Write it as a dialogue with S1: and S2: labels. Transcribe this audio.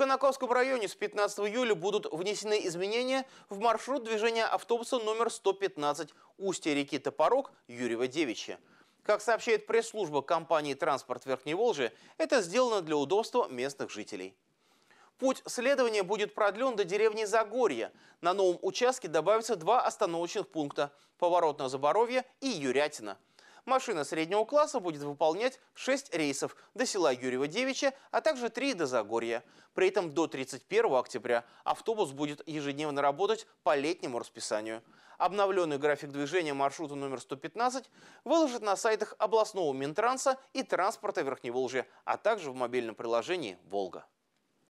S1: Конаковском районе с 15 июля будут внесены изменения в маршрут движения автобуса номер 115 устья реки Топорог Юрьева Девичья. Как сообщает пресс-служба компании «Транспорт Верхней Волжи», это сделано для удобства местных жителей. Путь следования будет продлен до деревни Загорье. На новом участке добавятся два остановочных пункта – поворот на Заборовье и Юрятина – Машина среднего класса будет выполнять 6 рейсов до села Юрьева-Девича, а также 3 до Загорья. При этом до 31 октября автобус будет ежедневно работать по летнему расписанию. Обновленный график движения маршрута номер 115 выложит на сайтах областного Минтранса и транспорта Верхневолжья, а также в мобильном приложении «Волга».